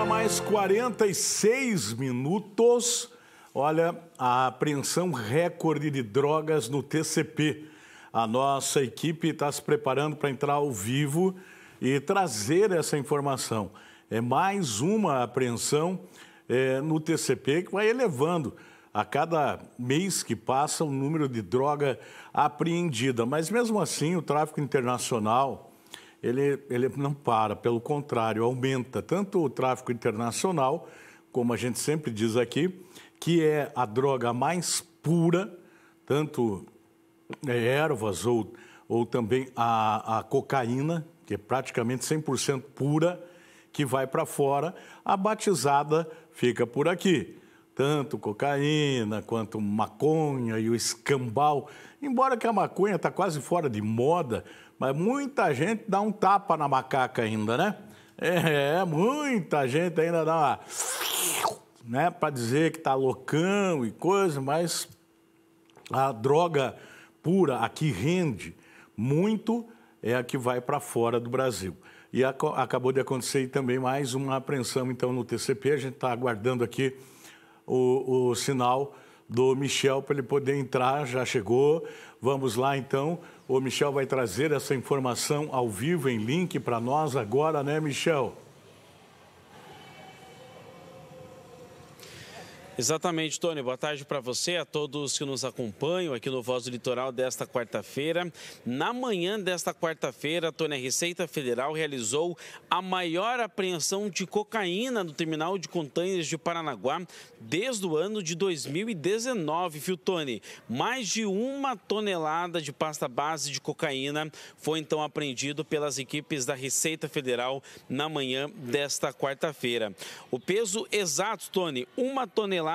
hora mais 46 minutos. Olha, a apreensão recorde de drogas no TCP. A nossa equipe está se preparando para entrar ao vivo e trazer essa informação. É mais uma apreensão é, no TCP que vai elevando a cada mês que passa o número de droga apreendida. Mas mesmo assim, o tráfico internacional ele, ele não para, pelo contrário, aumenta tanto o tráfico internacional, como a gente sempre diz aqui, que é a droga mais pura, tanto é, ervas ou, ou também a, a cocaína, que é praticamente 100% pura, que vai para fora, a batizada fica por aqui tanto cocaína quanto maconha e o escambau. Embora que a maconha está quase fora de moda, mas muita gente dá um tapa na macaca ainda, né? É, é muita gente ainda dá uma. Né, para dizer que está loucão e coisa, mas a droga pura, a que rende muito, é a que vai para fora do Brasil. E acabou de acontecer também mais uma apreensão, então, no TCP. A gente está aguardando aqui o, o sinal do Michel para ele poder entrar, já chegou. Vamos lá então. O Michel vai trazer essa informação ao vivo em link para nós agora, né, Michel? Exatamente, Tony. Boa tarde para você, a todos que nos acompanham aqui no Voz do Litoral desta quarta-feira. Na manhã desta quarta-feira, Tony, a Receita Federal realizou a maior apreensão de cocaína no terminal de contêineres de Paranaguá desde o ano de 2019, viu, Tony? Mais de uma tonelada de pasta base de cocaína foi então apreendido pelas equipes da Receita Federal na manhã desta quarta-feira. O peso exato, Tony, uma tonelada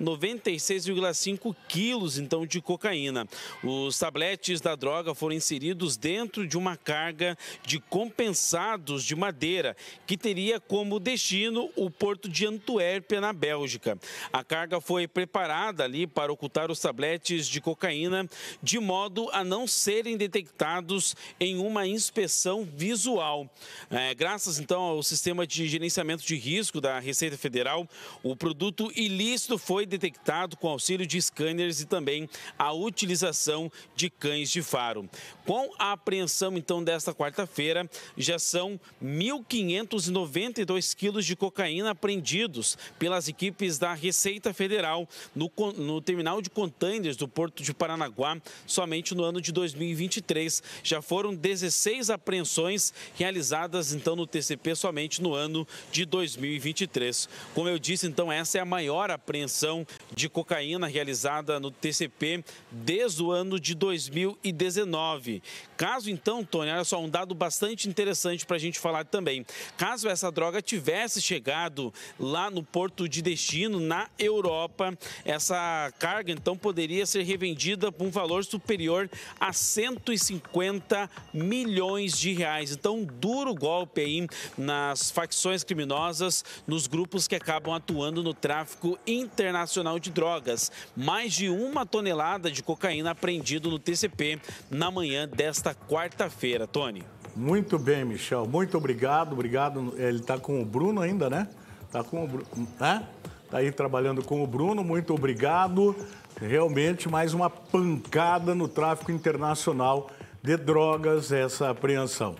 96,5 quilos então de cocaína. Os tabletes da droga foram inseridos dentro de uma carga de compensados de madeira que teria como destino o porto de Antuérpia na Bélgica. A carga foi preparada ali para ocultar os tabletes de cocaína de modo a não serem detectados em uma inspeção visual. É, graças então ao sistema de gerenciamento de risco da Receita Federal, o produto ilícito Ilícito foi detectado com auxílio de scanners e também a utilização de cães de faro. Com a apreensão, então, desta quarta-feira, já são 1.592 quilos de cocaína apreendidos pelas equipes da Receita Federal no, no terminal de contêineres do Porto de Paranaguá, somente no ano de 2023. Já foram 16 apreensões realizadas, então, no TCP somente no ano de 2023. Como eu disse, então, essa é a maior maior apreensão de cocaína realizada no TCP desde o ano de 2019. Caso então, Tony, olha só, um dado bastante interessante para a gente falar também. Caso essa droga tivesse chegado lá no porto de destino, na Europa, essa carga então poderia ser revendida por um valor superior a 150 milhões de reais. Então, um duro golpe aí nas facções criminosas, nos grupos que acabam atuando no tráfico internacional de drogas. Mais de uma tonelada de cocaína apreendido no TCP na manhã desta quarta-feira, Tony. Muito bem, Michel. Muito obrigado. Obrigado. Ele está com o Bruno ainda, né? Está com o Bruno. Né? Está aí trabalhando com o Bruno. Muito obrigado. Realmente, mais uma pancada no tráfico internacional de drogas, essa apreensão.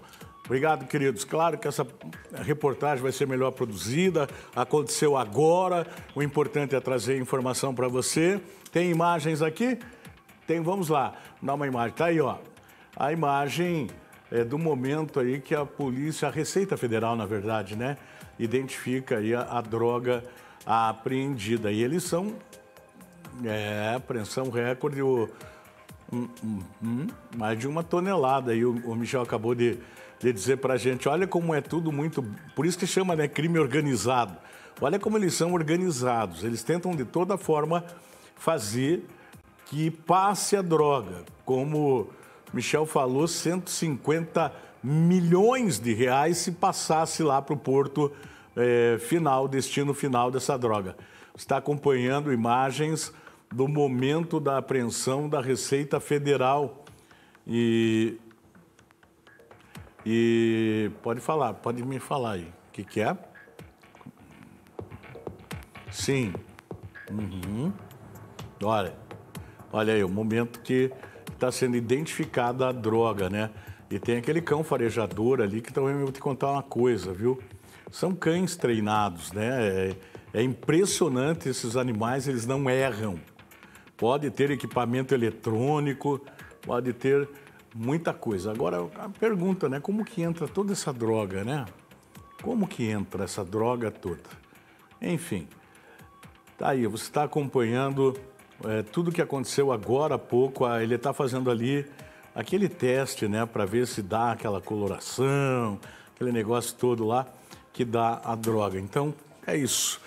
Obrigado, queridos. Claro que essa reportagem vai ser melhor produzida, aconteceu agora, o importante é trazer informação para você. Tem imagens aqui? Tem, vamos lá, dá uma imagem. Tá aí, ó. A imagem é, do momento aí que a polícia, a Receita Federal, na verdade, né, identifica aí a, a droga apreendida. E eles são é, apreensão recorde, o, um, um, mais de uma tonelada aí. O, o Michel acabou de de dizer para a gente, olha como é tudo muito... Por isso que chama né, crime organizado. Olha como eles são organizados. Eles tentam, de toda forma, fazer que passe a droga. Como Michel falou, 150 milhões de reais se passasse lá para o porto eh, final, destino final dessa droga. Está acompanhando imagens do momento da apreensão da Receita Federal. E e pode falar, pode me falar aí. O que, que é? Sim. Uhum. Olha, olha aí, o momento que está sendo identificada a droga, né? E tem aquele cão farejador ali que também vou te contar uma coisa, viu? São cães treinados, né? É, é impressionante esses animais, eles não erram. Pode ter equipamento eletrônico, pode ter muita coisa. Agora, a pergunta, né? Como que entra toda essa droga, né? Como que entra essa droga toda? Enfim, tá aí, você está acompanhando é, tudo que aconteceu agora há pouco. Ele está fazendo ali aquele teste, né? Para ver se dá aquela coloração, aquele negócio todo lá que dá a droga. Então, é isso.